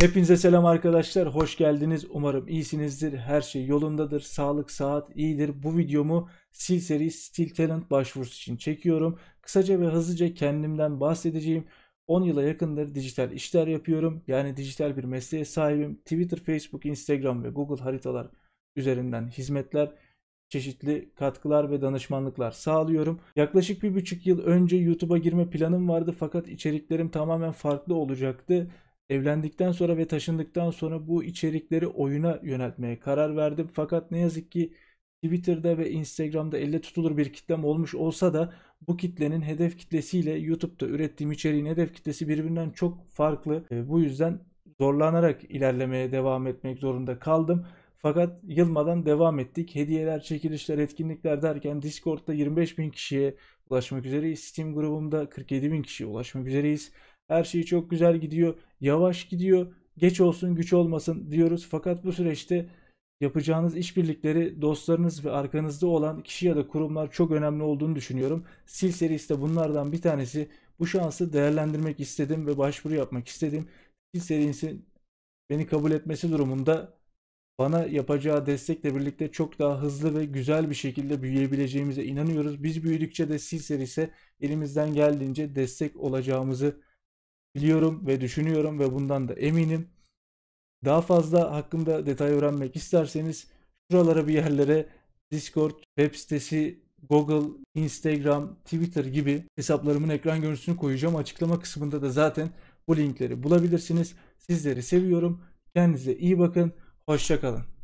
Hepinize selam arkadaşlar. Hoş geldiniz. Umarım iyisinizdir. Her şey yolundadır. Sağlık, saat iyidir. Bu videomu Sil seri Steel Talent başvurusu için çekiyorum. Kısaca ve hızlıca kendimden bahsedeceğim. 10 yıla yakındır dijital işler yapıyorum. Yani dijital bir mesleğe sahibim. Twitter, Facebook, Instagram ve Google haritalar üzerinden hizmetler çeşitli katkılar ve danışmanlıklar sağlıyorum. Yaklaşık bir buçuk yıl önce YouTube'a girme planım vardı fakat içeriklerim tamamen farklı olacaktı Evlendikten sonra ve taşındıktan sonra bu içerikleri oyuna yöneltmeye karar verdim. Fakat ne yazık ki Twitter'da ve Instagram'da elle tutulur bir kitlem olmuş olsa da bu kitlenin hedef kitlesiyle YouTube'da ürettiğim içeriğin hedef kitlesi birbirinden çok farklı. E, bu yüzden zorlanarak ilerlemeye devam etmek zorunda kaldım. Fakat yılmadan devam ettik. Hediyeler, çekilişler, etkinlikler derken Discord'da 25 bin kişiye ulaşmak üzereyiz. Steam grubumda 47 bin kişiye ulaşmak üzereyiz. Her şey çok güzel gidiyor. Yavaş gidiyor. Geç olsun güç olmasın diyoruz. Fakat bu süreçte yapacağınız işbirlikleri dostlarınız ve arkanızda olan kişi ya da kurumlar çok önemli olduğunu düşünüyorum. Sil serisi de bunlardan bir tanesi. Bu şansı değerlendirmek istedim ve başvuru yapmak istedim. Sil serisi beni kabul etmesi durumunda bana yapacağı destekle birlikte çok daha hızlı ve güzel bir şekilde büyüyebileceğimize inanıyoruz. Biz büyüdükçe de Sil serisi elimizden geldiğince destek olacağımızı biliyorum ve düşünüyorum ve bundan da eminim. Daha fazla hakkında detay öğrenmek isterseniz şuralara bir yerlere Discord, web sitesi, Google, Instagram, Twitter gibi hesaplarımın ekran görüntüsünü koyacağım. Açıklama kısmında da zaten bu linkleri bulabilirsiniz. Sizleri seviyorum. Kendinize iyi bakın. Hoşçakalın.